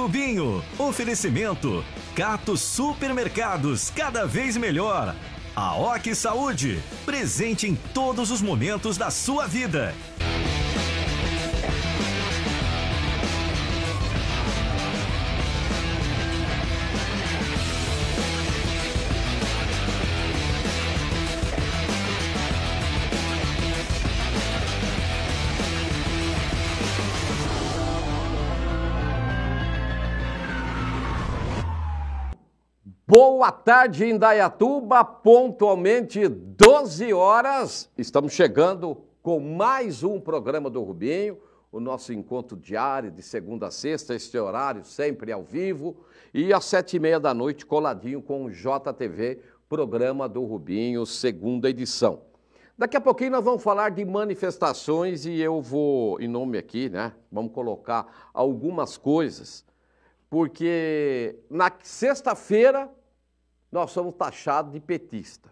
Rubinho. Oferecimento: Cato Supermercados, cada vez melhor. A OC Saúde, presente em todos os momentos da sua vida. Boa tarde, Indaiatuba. Pontualmente 12 horas. Estamos chegando com mais um programa do Rubinho, o nosso encontro diário de segunda a sexta, este horário sempre ao vivo. E às sete e meia da noite, coladinho com o JTV, programa do Rubinho, segunda edição. Daqui a pouquinho nós vamos falar de manifestações e eu vou, em nome aqui, né? Vamos colocar algumas coisas, porque na sexta-feira nós somos taxados de petista.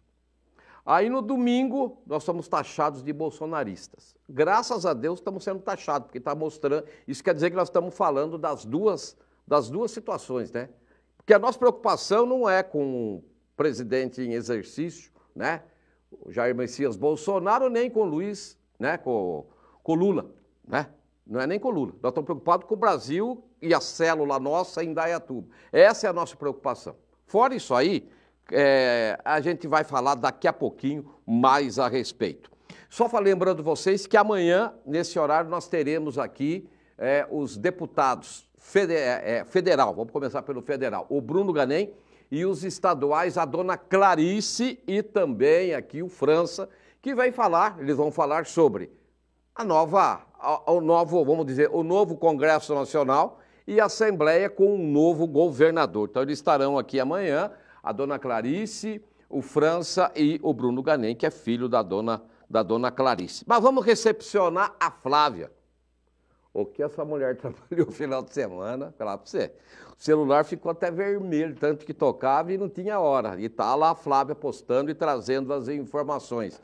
Aí no domingo nós somos taxados de bolsonaristas. Graças a Deus estamos sendo taxados, porque está mostrando. Isso quer dizer que nós estamos falando das duas, das duas situações, né? Porque a nossa preocupação não é com o presidente em exercício, né? O Jair Messias Bolsonaro, nem com Luiz, né? Com, com Lula, né? Não é nem com Lula. Nós estamos preocupados com o Brasil e a célula nossa em Dayatuba. Essa é a nossa preocupação. Fora isso aí, é, a gente vai falar daqui a pouquinho mais a respeito. Só lembrando vocês que amanhã, nesse horário, nós teremos aqui é, os deputados é, é, federal, vamos começar pelo federal, o Bruno Ganem e os estaduais, a dona Clarice e também aqui o França, que vai falar, eles vão falar sobre a nova, a, o novo, vamos dizer, o novo Congresso Nacional e Assembleia com um novo governador. Então, eles estarão aqui amanhã, a dona Clarice, o França e o Bruno Ganem, que é filho da dona, da dona Clarice. Mas vamos recepcionar a Flávia. O que essa mulher trabalhou no final de semana, falar para você. O celular ficou até vermelho, tanto que tocava e não tinha hora. E tá lá a Flávia postando e trazendo as informações.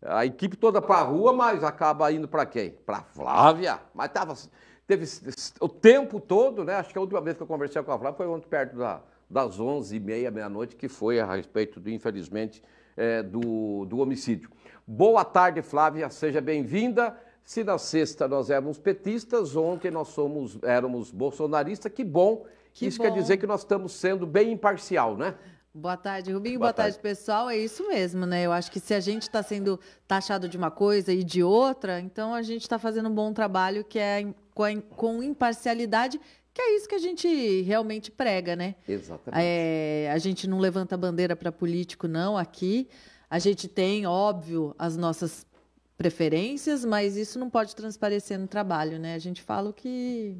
A equipe toda para a rua, mas acaba indo para quem? Para Flávia. Mas tava Teve o tempo todo, né? Acho que a última vez que eu conversei com a Flávia foi ontem perto da, das 11h30, meia-noite, que foi a respeito, do, infelizmente, é, do, do homicídio. Boa tarde, Flávia, seja bem-vinda. Se na sexta nós éramos petistas, ontem nós somos, éramos bolsonaristas, que bom. Que Isso bom. quer dizer que nós estamos sendo bem imparcial, né? Boa tarde, Rubinho. Boa, Boa tarde. tarde. pessoal. É isso mesmo, né? Eu acho que se a gente está sendo taxado de uma coisa e de outra, então a gente está fazendo um bom trabalho que é com, a, com imparcialidade, que é isso que a gente realmente prega, né? Exatamente. É, a gente não levanta bandeira para político, não, aqui. A gente tem, óbvio, as nossas preferências, mas isso não pode transparecer no trabalho, né? A gente fala o que.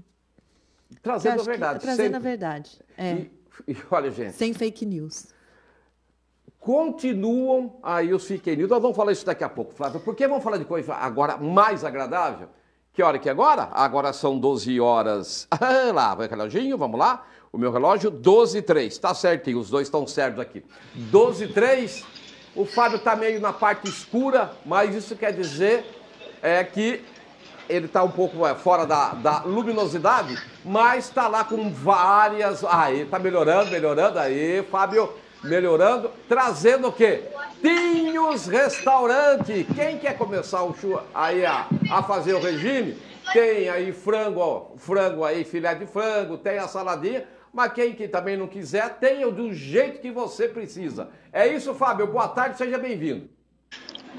Trazendo a verdade. Que, trazendo sempre. a verdade. É. E, e olha, gente. Sem fake news continuam aí os fake news. Nós vamos falar isso daqui a pouco, Flávia. Por que vamos falar de coisa agora mais agradável? Que hora que é agora? Agora são 12 horas. Ah, lá, vai o reloginho, vamos lá. O meu relógio, 12 e 3. Tá certinho, os dois estão certos aqui. 12 e 3. O Fábio tá meio na parte escura, mas isso quer dizer é que ele está um pouco é, fora da, da, luminosidade, mas está lá com várias. Aí, está melhorando, melhorando. Aí, Fábio, melhorando. Trazendo o quê? Tinhos Restaurante. Quem quer começar o chur... aí a, a fazer o regime? Tem aí frango, ó, frango aí, filé de frango, tem a saladinha. Mas quem que também não quiser, tenha do jeito que você precisa. É isso, Fábio. Boa tarde, seja bem-vindo.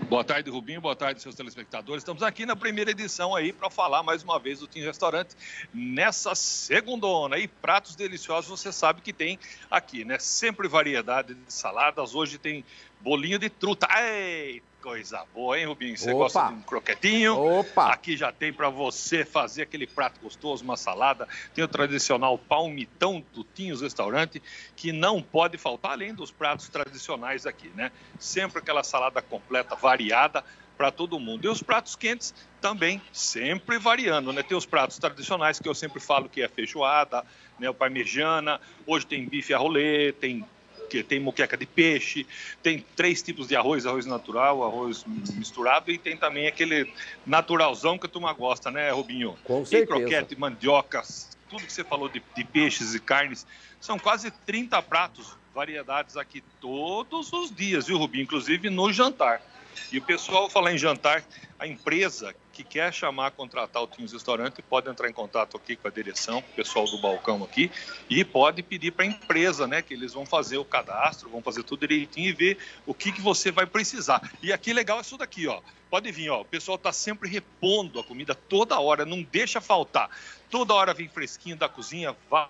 Boa tarde, Rubinho. Boa tarde, seus telespectadores. Estamos aqui na primeira edição aí para falar mais uma vez do Tim Restaurante nessa segundona. E pratos deliciosos você sabe que tem aqui, né? Sempre variedade de saladas. Hoje tem bolinho de truta. Eita! coisa boa, hein, Rubinho? Você Opa. gosta de um croquetinho? Opa! Aqui já tem para você fazer aquele prato gostoso, uma salada. Tem o tradicional palmitão do Tinhos Restaurante, que não pode faltar, além dos pratos tradicionais aqui, né? Sempre aquela salada completa, variada, para todo mundo. E os pratos quentes também, sempre variando, né? Tem os pratos tradicionais que eu sempre falo que é feijoada, né, o parmejana, hoje tem bife a rolê, tem que tem moqueca de peixe, tem três tipos de arroz, arroz natural, arroz misturado e tem também aquele naturalzão que a turma gosta, né, Rubinho? Com certeza. E croquete, mandioca, tudo que você falou de, de peixes e carnes, são quase 30 pratos, variedades aqui todos os dias, viu, Rubinho? Inclusive no jantar. E o pessoal falar em jantar, a empresa que quer chamar, contratar o Tinhos Restaurante pode entrar em contato aqui com a direção, com o pessoal do balcão aqui, e pode pedir para a empresa, né? Que eles vão fazer o cadastro, vão fazer tudo direitinho e ver o que, que você vai precisar. E aqui legal é isso daqui, ó. Pode vir, ó. O pessoal está sempre repondo a comida toda hora, não deixa faltar. Toda hora vem fresquinho da cozinha, vai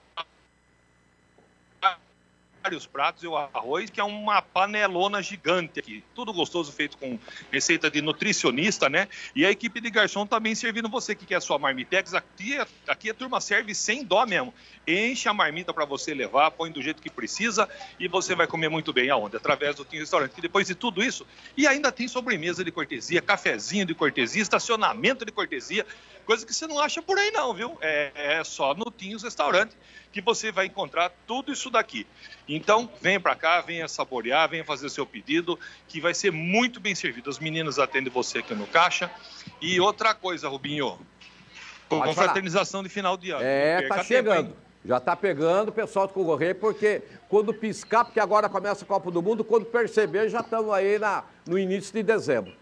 vários pratos e o arroz, que é uma panelona gigante aqui. Tudo gostoso feito com receita de nutricionista, né? E a equipe de garçom também servindo você que quer sua marmitex. Aqui, é, aqui a turma serve sem dó mesmo. Enche a marmita para você levar, põe do jeito que precisa e você vai comer muito bem aonde? Através do Tim Restaurante. Que depois de tudo isso, e ainda tem sobremesa de cortesia, cafezinho de cortesia, estacionamento de cortesia coisa que você não acha por aí não, viu? É, é só no Tinhos Restaurante que você vai encontrar tudo isso daqui. Então, venha para cá, venha saborear, venha fazer o seu pedido, que vai ser muito bem servido. As meninas atendem você aqui no caixa. E outra coisa, Rubinho, com Pode confraternização de final de ano. É, tá chegando. Tempo, já tá pegando o pessoal do concorrer, porque quando piscar, porque agora começa a Copa do Mundo, quando perceber, já estamos aí na, no início de dezembro.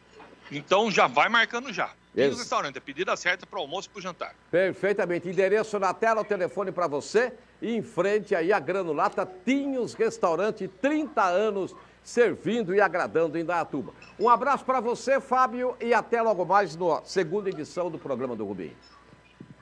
Então já vai marcando já. Tinhos o restaurante, a pedida certa para o almoço e para o jantar. Perfeitamente. Endereço na tela, o telefone para você. E em frente aí a Granulata Tinhos Restaurante, 30 anos servindo e agradando em Dayatuba. Um abraço para você, Fábio, e até logo mais na segunda edição do programa do Rubim.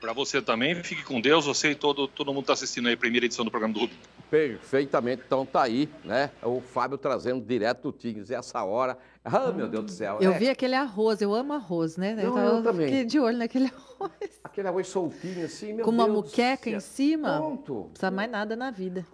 Para você também, fique com Deus, você e todo, todo mundo que está assistindo aí a primeira edição do programa do Rubim. Perfeitamente. Então tá aí, né? O Fábio trazendo direto do Tigres. E essa hora. Ah, meu Deus do céu. Eu é vi aquele arroz, eu amo arroz, né? Não, então, eu, eu também. fiquei de olho naquele arroz. Aquele arroz soltinho assim, meu Com Deus. Com uma muqueca em cima. Pronto. Não precisa mais nada na vida.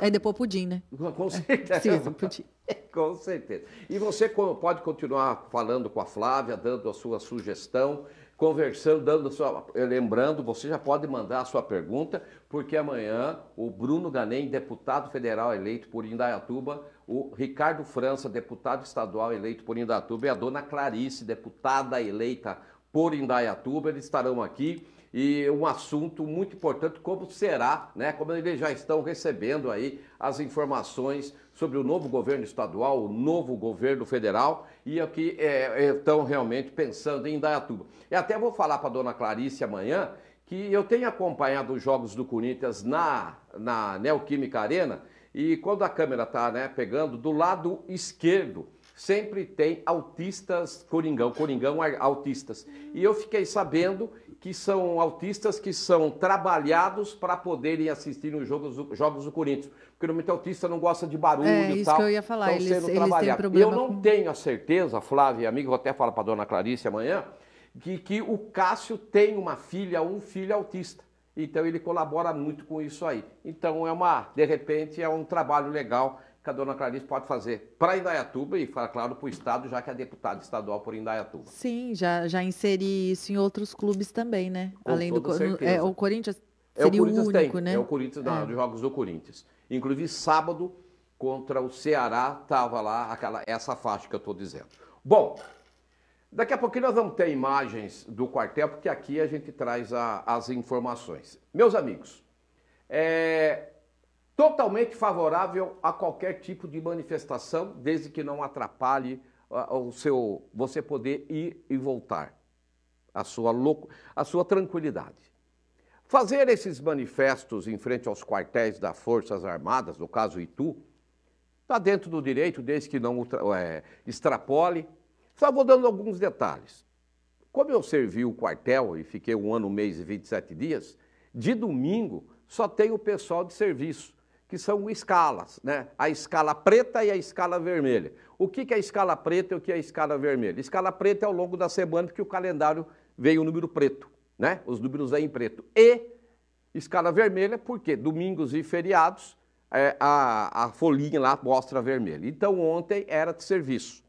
Aí depois pudim, né? Com é, certeza. pudim. Com certeza. E você pode continuar falando com a Flávia, dando a sua sugestão conversando, dando sua, eh, lembrando, você já pode mandar a sua pergunta, porque amanhã o Bruno Ganem, deputado federal eleito por Indaiatuba, o Ricardo França, deputado estadual eleito por Indaiatuba, e a dona Clarice, deputada eleita por Indaiatuba, eles estarão aqui e um assunto muito importante como será, né, como eles já estão recebendo aí as informações sobre o novo governo estadual, o novo governo federal e o que é, estão realmente pensando em Indaiatuba. E até vou falar para a dona Clarice amanhã que eu tenho acompanhado os jogos do Corinthians na, na Neoquímica Arena e quando a câmera está né, pegando, do lado esquerdo sempre tem autistas Coringão, Coringão é autistas. E eu fiquei sabendo que são autistas que são trabalhados para poderem assistir os jogos, jogos do Corinthians. Porque normalmente autista não gosta de barulho é, e tal. É isso que eu ia falar, então eles, sendo eles têm problema. Eu não com... tenho a certeza, Flávia e amigo, vou até falar para dona Clarice amanhã, que, que o Cássio tem uma filha, um filho autista. Então ele colabora muito com isso aí. Então é uma, de repente, é um trabalho legal que a dona Clarice pode fazer para Indaiatuba e, claro, para o Estado, já que é deputada estadual por Indaiatuba. Sim, já, já inseri isso em outros clubes também, né? Com Além do é, é, o Corinthians seria é o, Corinthians o único, tem, né? É o Corinthians, é. dos jogos do Corinthians. Inclusive, sábado, contra o Ceará, estava lá aquela, essa faixa que eu estou dizendo. Bom, daqui a pouquinho nós vamos ter imagens do quartel, porque aqui a gente traz a, as informações. Meus amigos, é, totalmente favorável a qualquer tipo de manifestação, desde que não atrapalhe ah, ah, o seu você poder ir e voltar, a sua louco, a sua tranquilidade. Fazer esses manifestos em frente aos quartéis das Forças Armadas, no caso Itu, está dentro do direito, desde que não é, extrapole. Só vou dando alguns detalhes. Como eu servi o quartel e fiquei um ano, um mês e 27 dias, de domingo só tem o pessoal de serviço que são escalas, né? a escala preta e a escala vermelha. O que, é a escala preta e o que é a escala vermelha? A escala preta é ao longo da semana, porque o calendário veio o número preto, né? os números aí em preto. E escala vermelha, porque domingos e feriados, é, a, a folhinha lá mostra vermelha. Então ontem era de serviço.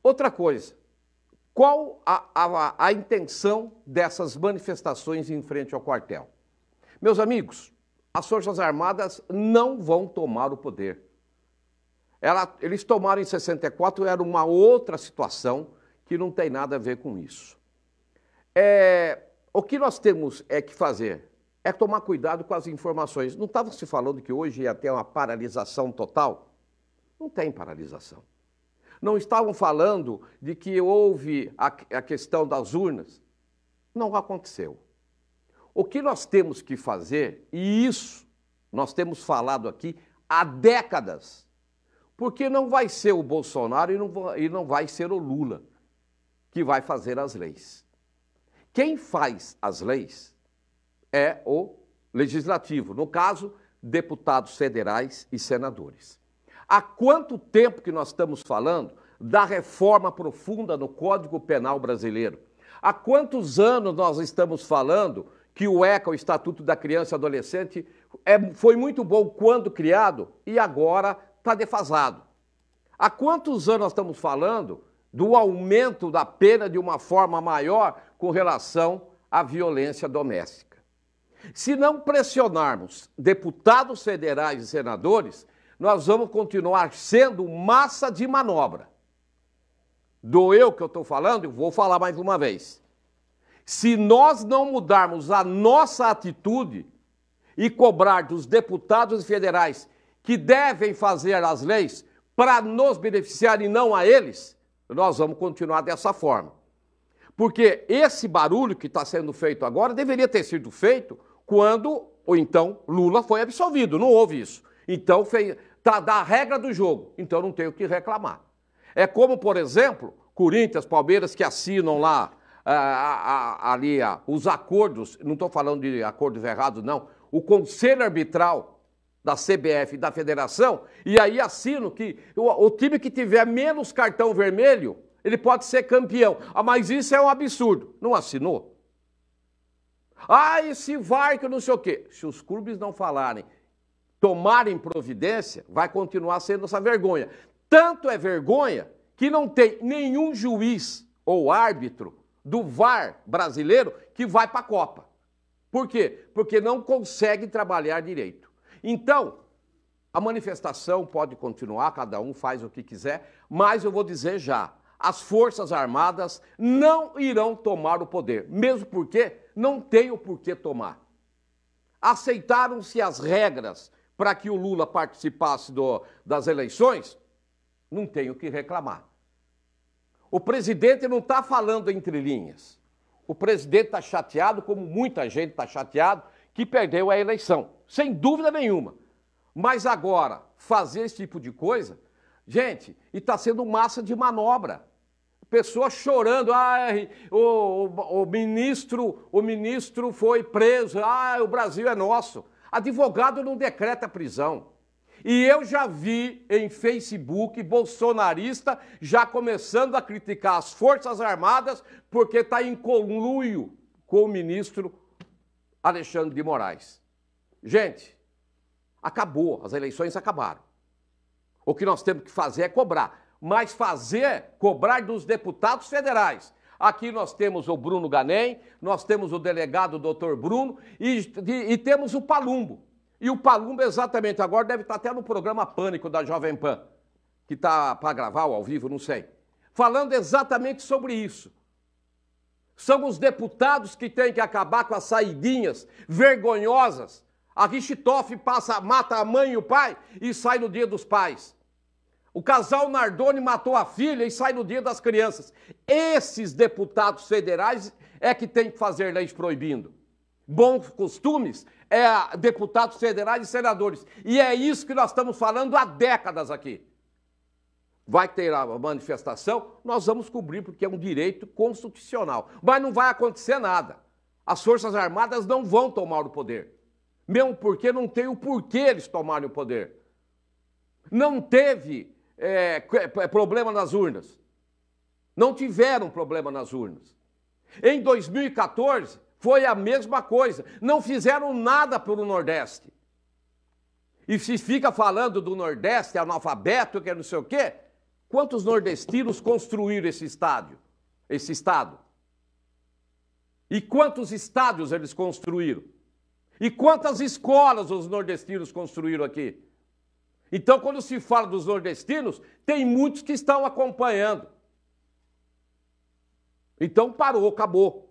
Outra coisa, qual a, a, a intenção dessas manifestações em frente ao quartel? Meus amigos, as Forças Armadas não vão tomar o poder. Ela, eles tomaram em 64, era uma outra situação que não tem nada a ver com isso. É, o que nós temos é que fazer é tomar cuidado com as informações. Não estava se falando que hoje ia ter uma paralisação total? Não tem paralisação. Não estavam falando de que houve a, a questão das urnas? Não aconteceu. O que nós temos que fazer, e isso nós temos falado aqui há décadas, porque não vai ser o Bolsonaro e não, vai, e não vai ser o Lula que vai fazer as leis. Quem faz as leis é o legislativo, no caso, deputados federais e senadores. Há quanto tempo que nós estamos falando da reforma profunda no Código Penal brasileiro? Há quantos anos nós estamos falando que o ECA, o Estatuto da Criança e Adolescente, é, foi muito bom quando criado e agora está defasado. Há quantos anos nós estamos falando do aumento da pena de uma forma maior com relação à violência doméstica? Se não pressionarmos deputados federais e senadores, nós vamos continuar sendo massa de manobra. Doeu que eu estou falando, eu vou falar mais uma vez. Se nós não mudarmos a nossa atitude e cobrar dos deputados federais que devem fazer as leis para nos beneficiar e não a eles, nós vamos continuar dessa forma. Porque esse barulho que está sendo feito agora deveria ter sido feito quando, ou então, Lula foi absolvido. Não houve isso. Então, fez, tá da regra do jogo. Então, não tenho o que reclamar. É como, por exemplo, Corinthians, Palmeiras que assinam lá a, a, a, os acordos, não estou falando de acordos errados, não, o conselho arbitral da CBF e da federação, e aí assino que o, o time que tiver menos cartão vermelho, ele pode ser campeão. Ah, mas isso é um absurdo. Não assinou? Ah, esse VAR que não sei o quê. Se os clubes não falarem, tomarem providência, vai continuar sendo essa vergonha. Tanto é vergonha que não tem nenhum juiz ou árbitro do VAR brasileiro que vai para a Copa. Por quê? Porque não consegue trabalhar direito. Então, a manifestação pode continuar, cada um faz o que quiser, mas eu vou dizer já: as Forças Armadas não irão tomar o poder, mesmo porque não tem o porquê tomar. Aceitaram-se as regras para que o Lula participasse do, das eleições, não tenho o que reclamar. O presidente não está falando entre linhas. O presidente está chateado, como muita gente está chateado, que perdeu a eleição, sem dúvida nenhuma. Mas agora, fazer esse tipo de coisa, gente, e está sendo massa de manobra. Pessoas chorando, ah, o, o, o, ministro, o ministro foi preso, ah, o Brasil é nosso. Advogado não decreta prisão. E eu já vi em Facebook bolsonarista já começando a criticar as Forças Armadas porque está em conluio com o ministro Alexandre de Moraes. Gente, acabou, as eleições acabaram. O que nós temos que fazer é cobrar, mas fazer, cobrar dos deputados federais. Aqui nós temos o Bruno Ganem, nós temos o delegado doutor Bruno e, e, e temos o Palumbo. E o Palumba, exatamente, agora deve estar até no programa Pânico da Jovem Pan, que está para gravar ou ao vivo, não sei. Falando exatamente sobre isso. São os deputados que têm que acabar com as saidinhas vergonhosas. A Richtoff passa, mata a mãe e o pai e sai no dia dos pais. O casal Nardoni matou a filha e sai no dia das crianças. Esses deputados federais é que têm que fazer leis proibindo bons costumes é deputados federais e senadores. E é isso que nós estamos falando há décadas aqui. Vai ter a manifestação, nós vamos cobrir, porque é um direito constitucional. Mas não vai acontecer nada. As Forças Armadas não vão tomar o poder. Mesmo porque não tem o porquê eles tomarem o poder. Não teve é, é, é problema nas urnas. Não tiveram problema nas urnas. Em 2014, foi a mesma coisa. Não fizeram nada para o Nordeste. E se fica falando do Nordeste, analfabeto, que é não sei o quê, quantos nordestinos construíram esse estádio, esse estado? E quantos estádios eles construíram? E quantas escolas os nordestinos construíram aqui? Então, quando se fala dos nordestinos, tem muitos que estão acompanhando. Então, parou, acabou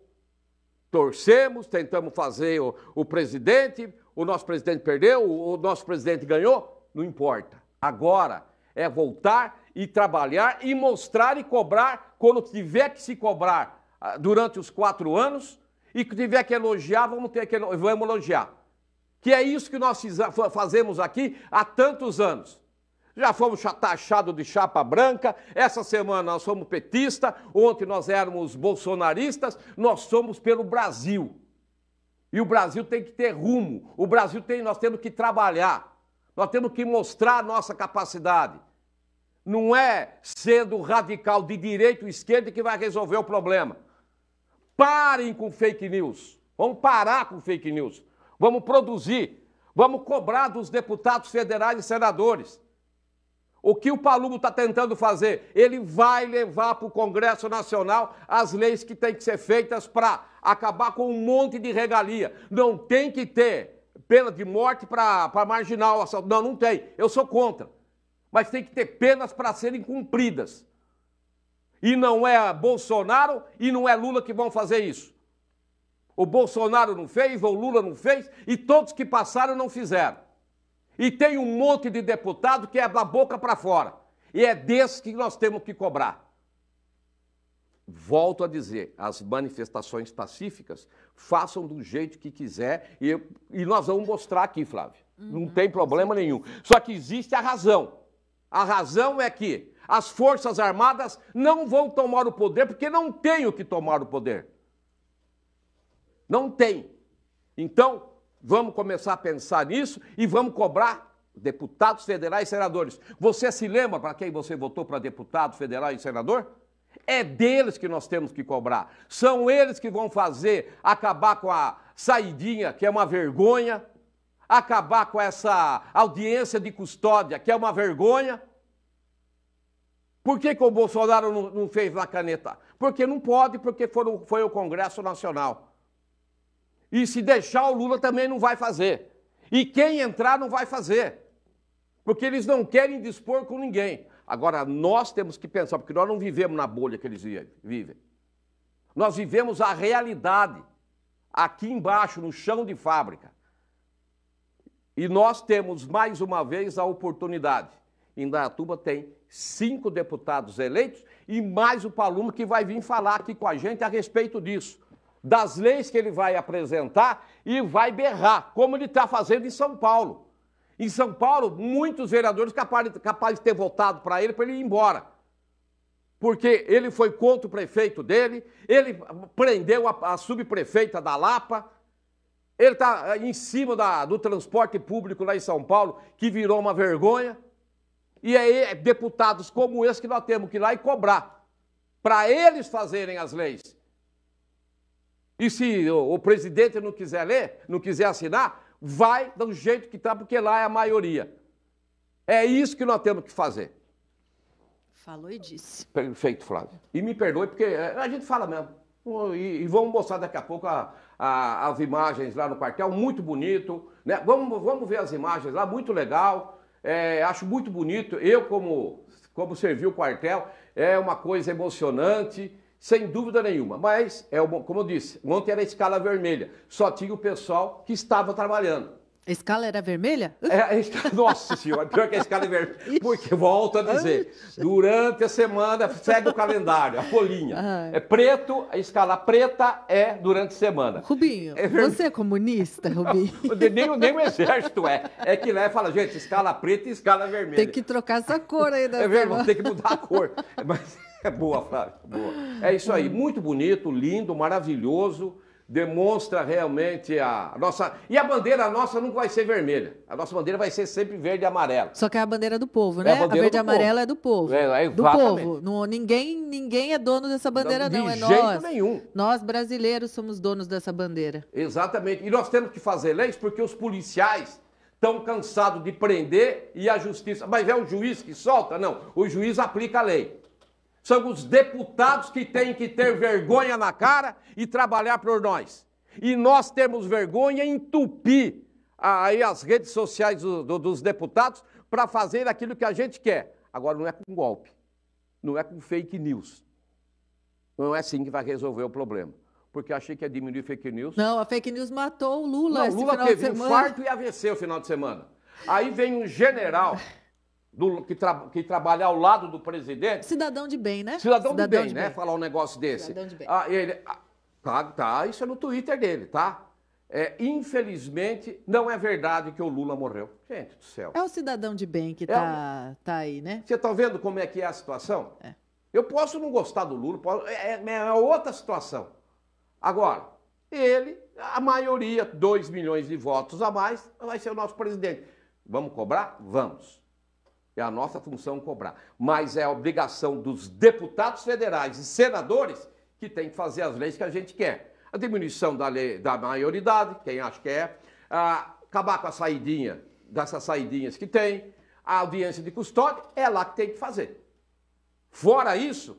torcemos, tentamos fazer o, o presidente, o nosso presidente perdeu, o, o nosso presidente ganhou, não importa. Agora é voltar e trabalhar e mostrar e cobrar quando tiver que se cobrar ah, durante os quatro anos e que tiver que elogiar, vamos ter que vamos elogiar. Que é isso que nós ah, fazemos aqui há tantos anos já fomos taxados tá de chapa branca, essa semana nós somos petista, ontem nós éramos bolsonaristas, nós somos pelo Brasil. E o Brasil tem que ter rumo, o Brasil tem, nós temos que trabalhar, nós temos que mostrar a nossa capacidade. Não é sendo radical de direita ou esquerda que vai resolver o problema. Parem com fake news. Vamos parar com fake news. Vamos produzir. Vamos cobrar dos deputados federais e senadores. O que o Palumbo está tentando fazer? Ele vai levar para o Congresso Nacional as leis que têm que ser feitas para acabar com um monte de regalia. Não tem que ter pena de morte para marginal Não, não tem. Eu sou contra. Mas tem que ter penas para serem cumpridas. E não é Bolsonaro e não é Lula que vão fazer isso. O Bolsonaro não fez, o Lula não fez, e todos que passaram não fizeram. E tem um monte de deputado que é da boca para fora. E é desse que nós temos que cobrar. Volto a dizer, as manifestações pacíficas façam do jeito que quiser e, eu, e nós vamos mostrar aqui, Flávio. Uhum, Não tem problema nenhum. Só que existe a razão. A razão é que as Forças Armadas não vão tomar o poder porque não tem o que tomar o poder. Não tem. Então, Vamos começar a pensar nisso e vamos cobrar deputados federais e senadores. Você se lembra para quem você votou para deputado federal e senador? É deles que nós temos que cobrar. São eles que vão fazer acabar com a saidinha, que é uma vergonha, acabar com essa audiência de custódia, que é uma vergonha. Por que, que o Bolsonaro não, não fez na caneta? Porque não pode, porque foram, foi o Congresso Nacional. E se deixar, o Lula também não vai fazer. E quem entrar não vai fazer. Porque eles não querem dispor com ninguém. Agora, nós temos que pensar, porque nós não vivemos na bolha que eles vivem. Nós vivemos a realidade aqui embaixo, no chão de fábrica. E nós temos mais uma vez a oportunidade. Indaiatuba tem cinco deputados eleitos e mais o Palumbo que vai vir falar aqui com a gente a respeito disso das leis que ele vai apresentar e vai berrar, como ele está fazendo em São Paulo. Em São Paulo, muitos vereadores capazes capaz de ter votado para ele para ele ir embora. Porque ele foi contra o prefeito dele, ele prendeu a, a subprefeita da Lapa, ele está eh, em cima da, do transporte público lá em São Paulo, que virou uma vergonha. E aí, eh, deputados como esse que nós temos que ir lá e cobrar, para eles fazerem as leis. E se o, o presidente não quiser ler, não quiser assinar, vai do jeito que está, porque lá é a maioria. É isso que nós temos que fazer. Falou e disse. Perfeito, Flávio. E me perdoe, porque é, a gente fala mesmo. E, e vamos mostrar daqui a pouco a, a, as imagens lá no quartel, muito bonito. Né? Vamos, vamos ver as imagens lá, muito legal. É, acho muito bonito. Eu, como, como servi o quartel, é uma coisa emocionante sem dúvida nenhuma. Mas, é uma, como eu disse, ontem era a escala vermelha, só tinha o pessoal que estava trabalhando. A escala era vermelha? É, escala, nossa senhora, pior que a escala é vermelha. Porque, volto a dizer, durante a semana segue o calendário, a folhinha. É preto, a escala preta é durante a semana. Rubinho, é você é comunista, Rubinho? Não, nem, nem o exército é. É que lá fala, gente, escala preta e escala vermelha. Tem que trocar essa cor aí da É verdade, tem que mudar a cor. Mas é boa, Flávio. Boa. É isso aí. Muito bonito, lindo, maravilhoso. Demonstra realmente a nossa. E a bandeira nossa nunca vai ser vermelha. A nossa bandeira vai ser sempre verde e amarela. Só que é a bandeira do povo, né? É a, né? a, verde e amarela é do povo. É, é do povo. ninguém, ninguém é dono dessa bandeira, não. não. De é jeito nós. nenhum. Nós, brasileiros, somos donos dessa bandeira. Exatamente. E nós temos que fazer leis porque os policiais estão cansados de prender e a justiça. Mas é o juiz que solta? Não. O juiz aplica a lei. São os deputados que têm que ter vergonha na cara e trabalhar por nós. E nós temos vergonha em entupir ah, aí as redes sociais do, do, dos deputados para fazer aquilo que a gente quer. Agora, não é com golpe, não é com fake news. Não é assim que vai resolver o problema. Porque achei que ia diminuir fake news. Não, a fake news matou o Lula. O Lula final teve de semana. infarto e AVC o final de semana. Aí vem um general do, que, tra, que, trabalha ao lado do presidente. Cidadão de bem, né? Cidadão, Cidadão de bem, de né? Falar um negócio desse. Cidadão de bem. Ah, ele, ah, tá, tá, isso é no Twitter dele, tá? É, infelizmente, não é verdade que o Lula morreu. Gente do céu. É o cidadão de bem que é, tá, tá aí, né? Você está vendo como é que é a situação? É. Eu posso não gostar do Lula, posso, é, é, é outra situação. Agora, ele, a maioria, 2 milhões de votos a mais, vai ser o nosso presidente. Vamos cobrar? Vamos. É a nossa função cobrar. Mas é a obrigação dos deputados federais e senadores que tem que fazer as leis que a gente quer. A diminuição da, lei, da maioridade, quem acha que é, acabar com a saidinha, dessas saidinhas que tem, a audiência de custódia, é lá que tem que fazer. Fora isso,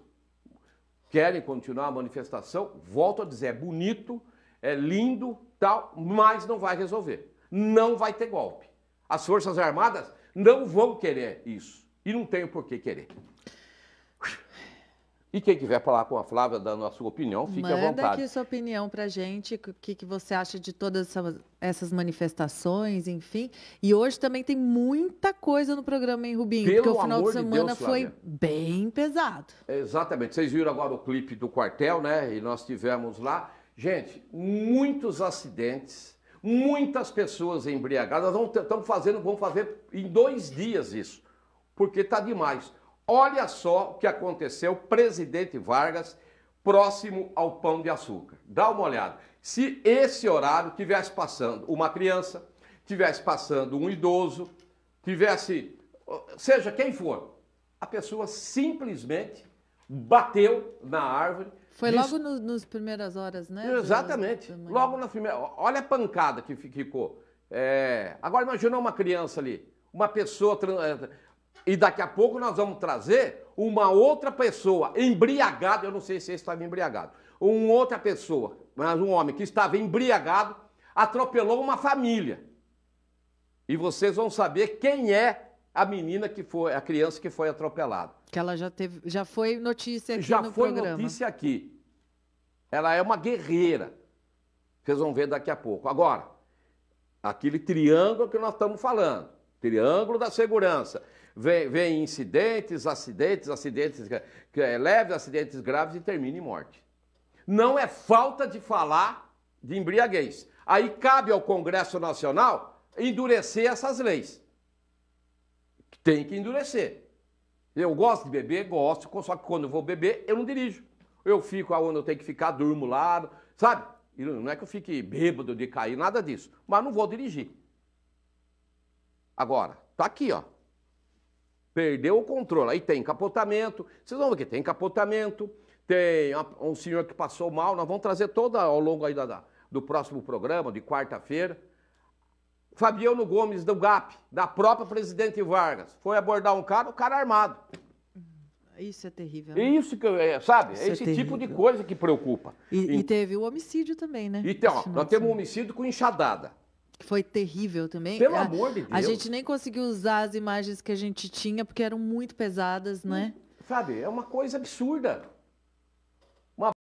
querem continuar a manifestação, volto a dizer, é bonito, é lindo, tal, mas não vai resolver. Não vai ter golpe. As Forças Armadas não vão querer isso. E não tem por que querer. E quem quiser falar com a Flávia, dando a sua opinião, fique Manda à vontade. Manda aqui sua opinião para gente, o que, que você acha de todas essas manifestações, enfim. E hoje também tem muita coisa no programa, hein, Rubinho? Pelo porque o final de semana Deus, foi Flávia. bem pesado. Exatamente. Vocês viram agora o clipe do quartel, né? E nós tivemos lá. Gente, muitos acidentes Muitas pessoas embriagadas vão, tão fazendo, vão fazer em dois dias isso, porque está demais. Olha só o que aconteceu, presidente Vargas, próximo ao pão de açúcar. Dá uma olhada. Se esse horário tivesse passando uma criança, tivesse passando um idoso, tivesse, seja quem for, a pessoa simplesmente bateu na árvore foi logo no, nos primeiras horas, né? Exatamente. logo na primeira. Olha a pancada que ficou. É... Agora imaginou uma criança ali, uma pessoa. Eh, e daqui a pouco nós vamos trazer uma outra pessoa embriagada. Eu não sei se esse estava embriagado. Uma outra pessoa, mas um homem que estava embriagado, atropelou uma família. E vocês vão saber quem é a menina que foi, a criança que foi atropelada. Que ela já teve, já foi notícia aqui já no foi notícia aqui. Ela é uma guerreira. Vocês vão ver daqui a pouco. Agora, aquele triângulo que nós estamos falando, triângulo da segurança. Vem, vem incidentes, acidentes, acidentes é leves, acidentes graves e termina em morte. Não é falta de falar de embriaguez. Aí cabe ao Congresso Nacional endurecer essas leis. Tem que endurecer. Eu gosto de beber, gosto, só que quando eu vou beber, eu não dirijo. Eu fico onde eu tenho que ficar, durmo lá, sabe? E não é que eu fique bêbado de cair, nada disso. Mas não vou dirigir. Agora, tá aqui, ó. Perdeu o controle. Aí tem capotamento. Vocês vão ver que tem capotamento. Tem um senhor que passou mal. Nós vamos trazer toda ao longo aí da, do próximo programa, de quarta-feira. Fabiano Gomes, do GAP, da própria presidente Vargas, foi abordar um cara, o cara armado. Isso é terrível. Né? Isso que é, sabe? Isso é esse é tipo de coisa que preocupa. E, e, e, teve o homicídio também, né? Então, ó, nós temos um homicídio com enxadada. Foi terrível também. Pelo a, é, amor de Deus. A gente nem conseguiu usar as imagens que a gente tinha porque eram muito pesadas, né? Sabe? É uma coisa absurda.